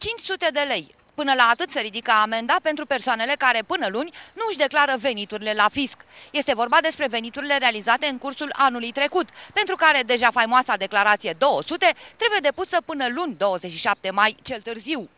500 de lei. Până la atât se ridică amenda pentru persoanele care până luni nu își declară veniturile la fisc. Este vorba despre veniturile realizate în cursul anului trecut, pentru care deja faimoasa declarație 200 trebuie depusă până luni 27 mai cel târziu.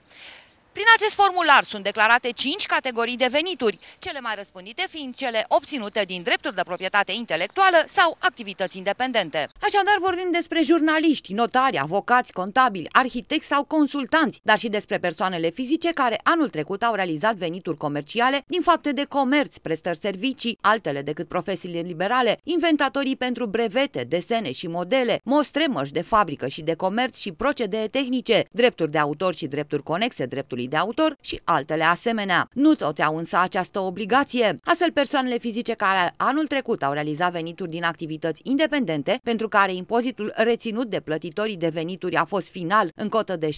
Prin acest formular sunt declarate 5 categorii de venituri, cele mai răspândite fiind cele obținute din drepturi de proprietate intelectuală sau activități independente. Așadar vorbim despre jurnaliști, notari, avocați, contabili, arhitecți sau consultanți, dar și despre persoanele fizice care anul trecut au realizat venituri comerciale din fapte de comerț, prestări servicii, altele decât profesiile liberale, inventatorii pentru brevete, desene și modele, mostremăși de fabrică și de comerț și procedee tehnice, drepturi de autor și drepturi conexe, dreptul dreptului de autor și altele asemenea. Nu toți au însă această obligație. Astfel, persoanele fizice care anul trecut au realizat venituri din activități independente, pentru care impozitul reținut de plătitorii de venituri a fost final în cotă de 16%,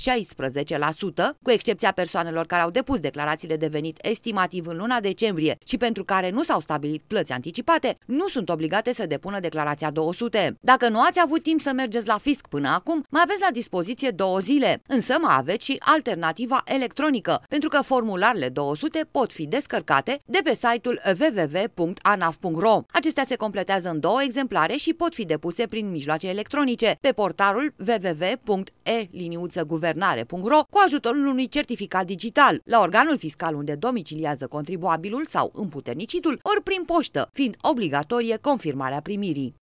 cu excepția persoanelor care au depus declarațiile de venit estimativ în luna decembrie și pentru care nu s-au stabilit plăți anticipate, nu sunt obligate să depună declarația 200. Dacă nu ați avut timp să mergeți la fisc până acum, mai aveți la dispoziție două zile, însă mai aveți și alternativa electronică electronică, pentru că formularele 200 pot fi descărcate de pe site-ul www.anaf.ro. Acestea se completează în două exemplare și pot fi depuse prin mijloace electronice pe portalul www.e-guvernare.ro cu ajutorul unui certificat digital la organul fiscal unde domiciliază contribuabilul sau împuternicitul, ori prin poștă, fiind obligatorie confirmarea primirii.